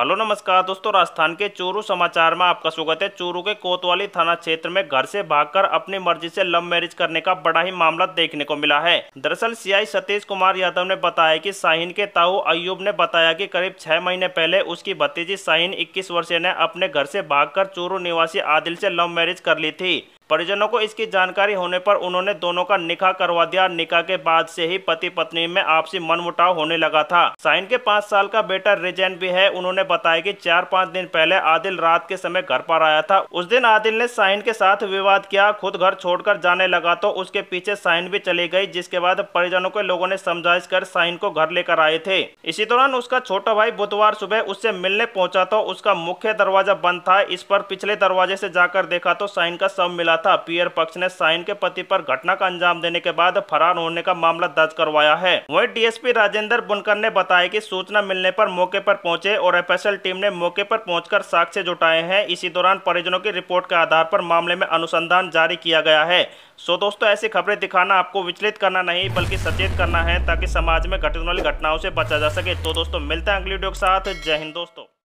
hello नमस्कार दोस्तों राजस्थान के चूरू समाचार में आपका स्वागत है चूरू के कोतवाली थाना क्षेत्र में घर से भागकर अपनी मर्जी से लव मैरिज करने का बड़ा ही मामला देखने को मिला है दरअसल सीआई सतीश कुमार यादव ने बताया कि शाहीन के ताऊ अयूब ने बताया कि करीब छह महीने पहले उसकी भतीजी शाहीन इक्कीस वर्षीय ने अपने घर से भाग चूरू निवासी आदिल से लव मैरिज कर ली थी परिजनों को इसकी जानकारी होने पर उन्होंने दोनों का निकाह करवा दिया निकाह के बाद से ही पति पत्नी में आपसी मनमुटाव होने लगा था साइन के पाँच साल का बेटा रिजैन भी है उन्होंने बताया कि चार पाँच दिन पहले आदिल रात के समय घर पर आया था उस दिन आदिल ने साइन के साथ विवाद किया खुद घर छोड़कर जाने लगा तो उसके पीछे साइन भी चली गयी जिसके बाद परिजनों के लोगों ने समझाइश कर साइन को घर लेकर आए थे इसी दौरान उसका छोटा भाई बुधवार सुबह उससे मिलने पहुंचा तो उसका मुख्य दरवाजा बंद था इस पर पिछले दरवाजे ऐसी जाकर देखा तो साइन का सब मिला था पीएर पक्ष ने साइन के पति पर घटना का अंजाम देने के बाद फरार होने का मामला दर्ज करवाया है वही डीएसपी राजेंद्र बुनकर ने बताया कि सूचना मिलने पर मौके पर पहुंचे और एफ टीम ने मौके पर पहुंचकर साक्ष्य जुटाए हैं इसी दौरान परिजनों की रिपोर्ट के आधार पर मामले में अनुसंधान जारी किया गया है सो दोस्तों ऐसी खबरें दिखाना आपको विचलित करना नहीं बल्कि सचेत करना है ताकि समाज में घटने वाली घटनाओं से बचा जा सके तो दोस्तों मिलते हैं अगली वीडियो के साथ जय हिंद दोस्तों